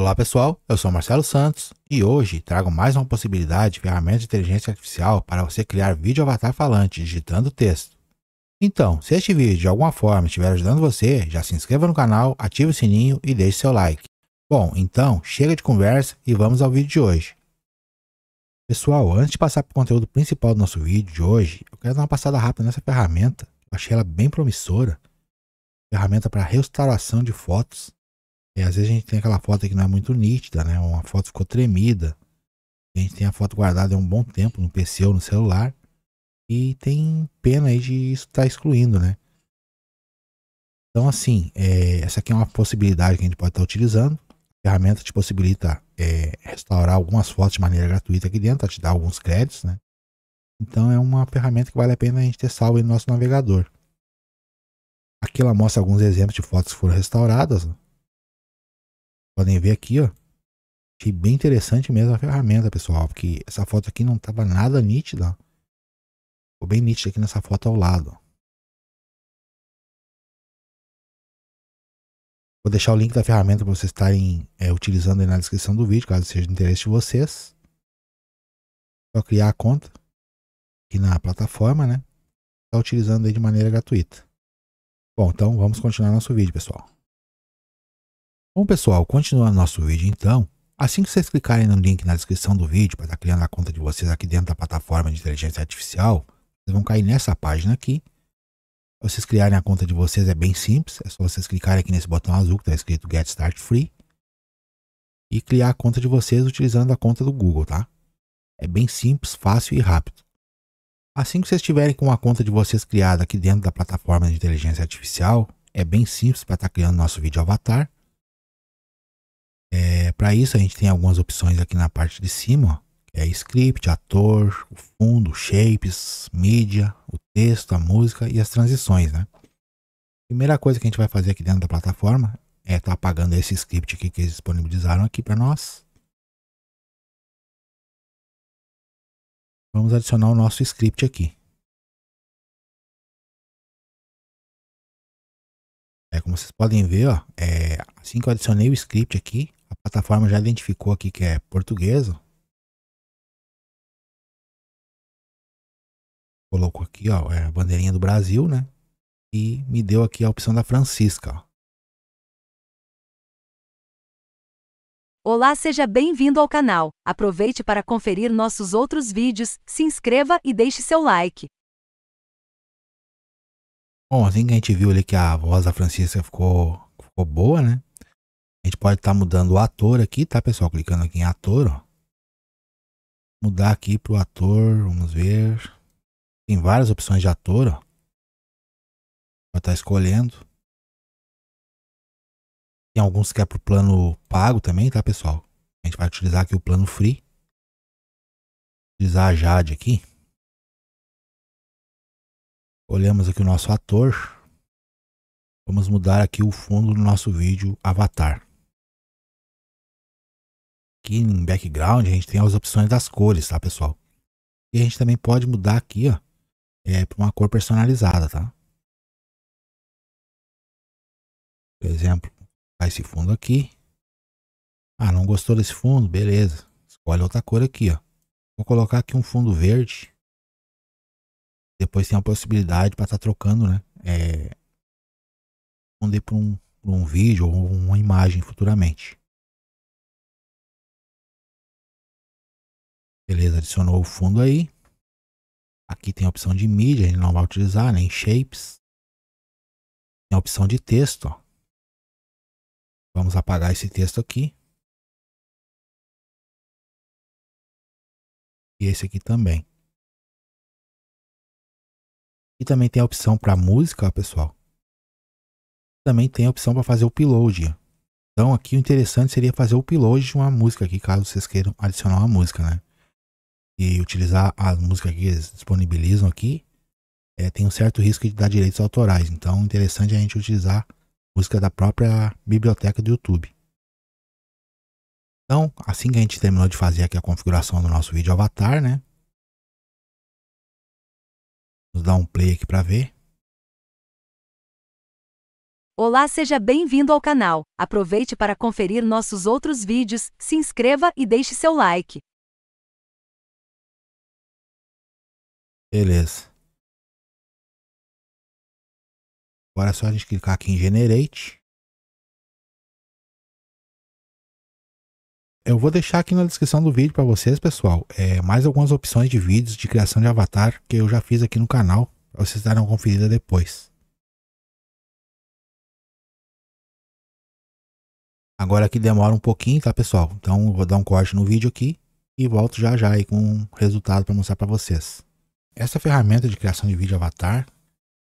Olá pessoal, eu sou Marcelo Santos e hoje trago mais uma possibilidade de ferramenta de inteligência artificial para você criar vídeo avatar falante digitando texto. Então, se este vídeo de alguma forma estiver ajudando você, já se inscreva no canal, ative o sininho e deixe seu like. Bom, então chega de conversa e vamos ao vídeo de hoje. Pessoal, antes de passar para o conteúdo principal do nosso vídeo de hoje, eu quero dar uma passada rápida nessa ferramenta. Eu achei ela bem promissora. Ferramenta para restauração de fotos e às vezes a gente tem aquela foto que não é muito nítida, né? Uma foto ficou tremida. A gente tem a foto guardada há um bom tempo no PC ou no celular. E tem pena aí de isso estar tá excluindo, né? Então, assim, é, essa aqui é uma possibilidade que a gente pode estar tá utilizando. A ferramenta te possibilita é, restaurar algumas fotos de maneira gratuita aqui dentro, tá? te dar alguns créditos, né? Então, é uma ferramenta que vale a pena a gente ter salvo no nosso navegador. Aqui ela mostra alguns exemplos de fotos que foram restauradas. Né? Podem ver aqui, ó. Achei bem interessante mesmo a ferramenta, pessoal, porque essa foto aqui não estava nada nítida. Ficou bem nítida aqui nessa foto ao lado. Vou deixar o link da ferramenta para vocês estarem é, utilizando aí na descrição do vídeo, caso seja de interesse de vocês. Só criar a conta aqui na plataforma, né? Está utilizando aí de maneira gratuita. Bom, então vamos continuar nosso vídeo, pessoal. Bom pessoal, continuando nosso vídeo então, assim que vocês clicarem no link na descrição do vídeo para estar tá criando a conta de vocês aqui dentro da plataforma de inteligência artificial, vocês vão cair nessa página aqui. Para vocês criarem a conta de vocês é bem simples, é só vocês clicarem aqui nesse botão azul que está escrito Get Start Free e criar a conta de vocês utilizando a conta do Google, tá? É bem simples, fácil e rápido. Assim que vocês tiverem com a conta de vocês criada aqui dentro da plataforma de inteligência artificial, é bem simples para estar tá criando nosso vídeo avatar. É, para isso a gente tem algumas opções aqui na parte de cima, ó, é script, ator, o fundo, shapes, mídia, o texto, a música e as transições, né? Primeira coisa que a gente vai fazer aqui dentro da plataforma é estar tá apagando esse script aqui que eles disponibilizaram aqui para nós. Vamos adicionar o nosso script aqui. É, como vocês podem ver, ó, é, assim que eu adicionei o script aqui, a plataforma já identificou aqui que é portuguesa. Colocou aqui, ó, é a bandeirinha do Brasil, né? E me deu aqui a opção da Francisca, ó. Olá, seja bem-vindo ao canal. Aproveite para conferir nossos outros vídeos, se inscreva e deixe seu like. Bom, assim que a gente viu ali que a voz da Francisca ficou, ficou boa, né? A gente pode estar tá mudando o ator aqui, tá, pessoal? Clicando aqui em ator, ó. Mudar aqui pro ator, vamos ver. Tem várias opções de ator, ó. Pode estar tá escolhendo. Tem alguns que é pro plano pago também, tá, pessoal? A gente vai utilizar aqui o plano free. Utilizar a Jade aqui. Olhamos aqui o nosso ator. Vamos mudar aqui o fundo do nosso vídeo avatar aqui em background, a gente tem as opções das cores, tá, pessoal? E a gente também pode mudar aqui, ó, é, para uma cor personalizada, tá? Por exemplo, tá esse fundo aqui. Ah, não gostou desse fundo? Beleza. Escolhe outra cor aqui, ó. Vou colocar aqui um fundo verde. Depois tem a possibilidade para estar tá trocando, né? É, responder para um, um vídeo ou uma imagem futuramente. Beleza, adicionou o fundo aí. Aqui tem a opção de mídia, ele não vai utilizar, nem shapes. Tem a opção de texto. Ó. Vamos apagar esse texto aqui. E esse aqui também. E também tem a opção para música, pessoal. Também tem a opção para fazer o upload. Então aqui o interessante seria fazer o upload de uma música aqui, caso vocês queiram adicionar uma música, né? utilizar as músicas que eles disponibilizam aqui, é, tem um certo risco de dar direitos autorais. Então, interessante a gente utilizar música da própria biblioteca do YouTube. Então, assim que a gente terminou de fazer aqui a configuração do nosso vídeo avatar, né? Vamos dar um play aqui para ver. Olá, seja bem-vindo ao canal. Aproveite para conferir nossos outros vídeos, se inscreva e deixe seu like. Beleza. Agora é só a gente clicar aqui em Generate. Eu vou deixar aqui na descrição do vídeo para vocês, pessoal, é, mais algumas opções de vídeos de criação de avatar que eu já fiz aqui no canal, para vocês darem uma conferida depois. Agora aqui demora um pouquinho, tá, pessoal? Então eu vou dar um corte no vídeo aqui e volto já já aí com um resultado para mostrar para vocês essa ferramenta de criação de vídeo avatar,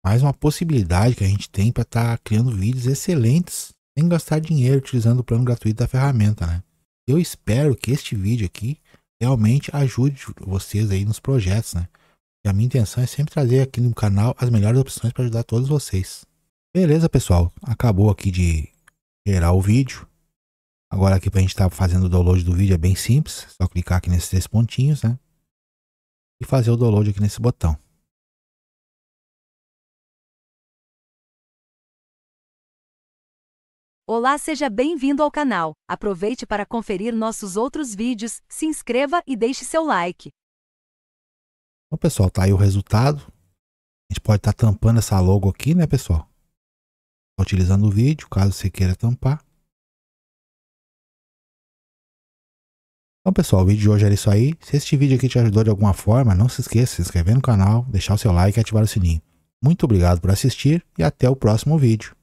mais uma possibilidade que a gente tem para estar tá criando vídeos excelentes sem gastar dinheiro utilizando o plano gratuito da ferramenta, né? Eu espero que este vídeo aqui realmente ajude vocês aí nos projetos, né? E a minha intenção é sempre trazer aqui no canal as melhores opções para ajudar todos vocês. Beleza, pessoal? Acabou aqui de gerar o vídeo. Agora aqui para a gente estar tá fazendo o download do vídeo é bem simples, é só clicar aqui nesses três pontinhos, né? e fazer o download aqui nesse botão. Olá, seja bem-vindo ao canal. Aproveite para conferir nossos outros vídeos, se inscreva e deixe seu like. Então, pessoal, tá aí o resultado. A gente pode estar tá tampando essa logo aqui, né, pessoal? Tá utilizando o vídeo, caso você queira tampar. Então, pessoal, o vídeo de hoje era isso aí. Se este vídeo aqui te ajudou de alguma forma, não se esqueça de se inscrever no canal, deixar o seu like e ativar o sininho. Muito obrigado por assistir e até o próximo vídeo.